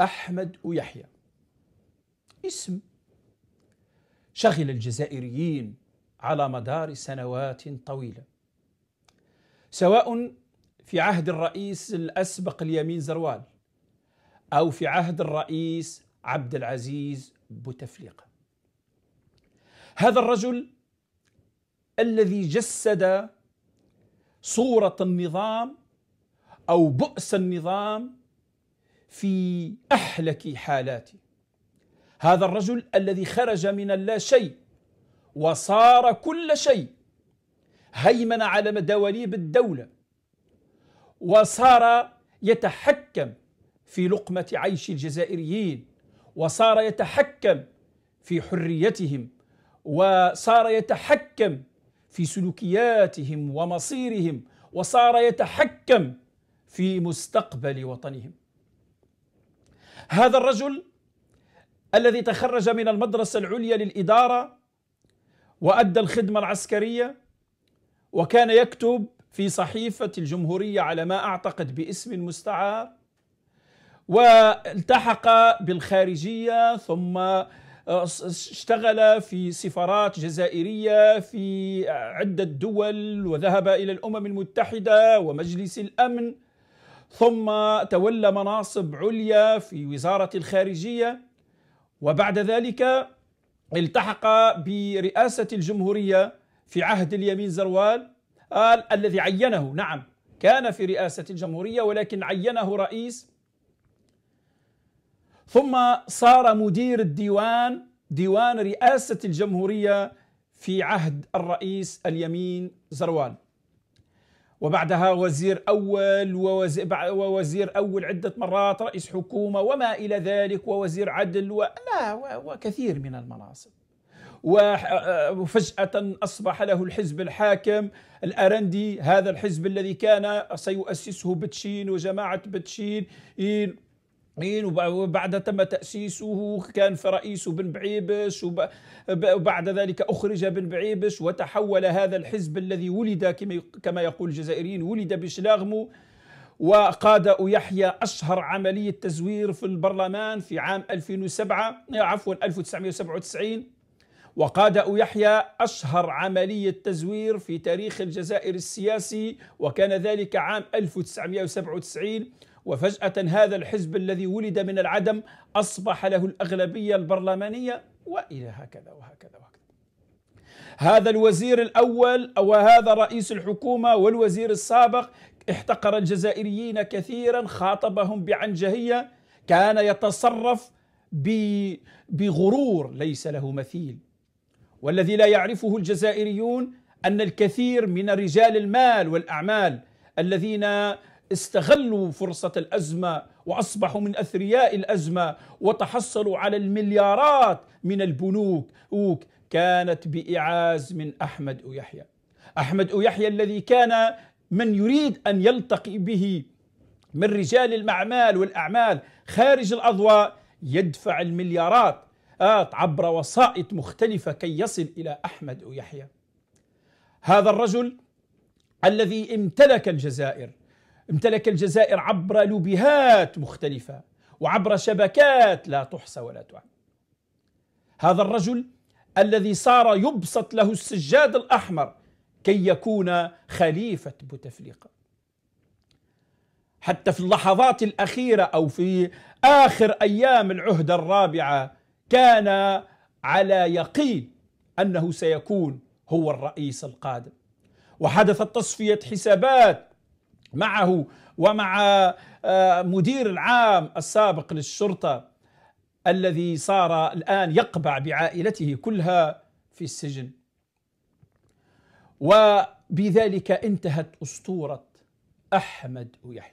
أحمد ويحيى اسم شغل الجزائريين على مدار سنوات طويلة سواء في عهد الرئيس الأسبق اليمين زروال أو في عهد الرئيس عبد العزيز بوتفليقة هذا الرجل الذي جسد صورة النظام أو بؤس النظام في احلك حالاته هذا الرجل الذي خرج من اللا شيء وصار كل شيء هيمن على دواليب الدوله وصار يتحكم في لقمه عيش الجزائريين وصار يتحكم في حريتهم وصار يتحكم في سلوكياتهم ومصيرهم وصار يتحكم في مستقبل وطنهم هذا الرجل الذي تخرج من المدرسة العليا للإدارة وأدى الخدمة العسكرية وكان يكتب في صحيفة الجمهورية على ما أعتقد باسم مستعار والتحق بالخارجية ثم آه، اشتغل في سفارات جزائرية في عدة دول وذهب إلى الأمم المتحدة ومجلس الأمن ثم تولى مناصب عليا في وزارة الخارجية وبعد ذلك التحق برئاسة الجمهورية في عهد اليمين زروال الذي عينه نعم كان في رئاسة الجمهورية ولكن عينه رئيس ثم صار مدير الديوان ديوان رئاسة الجمهورية في عهد الرئيس اليمين زروال وبعدها وزير أول ووزير أول عدة مرات رئيس حكومة وما إلى ذلك ووزير عدل ولا وكثير من المناصب آه، وفجأة أصبح له الحزب الحاكم الأرندي هذا الحزب الذي كان سيؤسسه بتشين وجماعة بتشين مين وبعد تم تأسيسه كان في رئيسه بن بعيبش وبعد ذلك أخرج بن بعيبش وتحول هذا الحزب الذي ولد كما يقول الجزائريين ولد بشلاغمو وقاد يحيى أشهر عملية تزوير في البرلمان في عام 2007 عفوا 1997 وقاد يحيى أشهر عملية تزوير في تاريخ الجزائر السياسي وكان ذلك عام 1997 وفجأة هذا الحزب الذي ولد من العدم أصبح له الأغلبية البرلمانية وإلى هكذا وهكذا وهكذا هذا الوزير الأول وهذا رئيس الحكومة والوزير السابق احتقر الجزائريين كثيرا خاطبهم بعنجهية كان يتصرف بغرور ليس له مثيل والذي لا يعرفه الجزائريون أن الكثير من رجال المال والأعمال الذين استغلوا فرصة الأزمة وأصبحوا من أثرياء الأزمة وتحصلوا على المليارات من البنوك كانت بإعاز من أحمد أويحيى أحمد أويحيى الذي كان من يريد أن يلتقي به من رجال المعمال والأعمال خارج الأضواء يدفع المليارات عبر وسائط مختلفة كي يصل إلى أحمد أويحيى هذا الرجل الذي امتلك الجزائر امتلك الجزائر عبر لوبيهات مختلفة وعبر شبكات لا تحصى ولا تعد هذا الرجل الذي صار يبسط له السجاد الأحمر كي يكون خليفة بوتفليقة حتى في اللحظات الأخيرة أو في آخر أيام العهدة الرابعة كان على يقين أنه سيكون هو الرئيس القادم وحدثت تصفية حسابات معه ومع آه، مدير العام السابق للشرطه الذي صار الان يقبع بعائلته كلها في السجن وبذلك انتهت اسطوره احمد ويحيى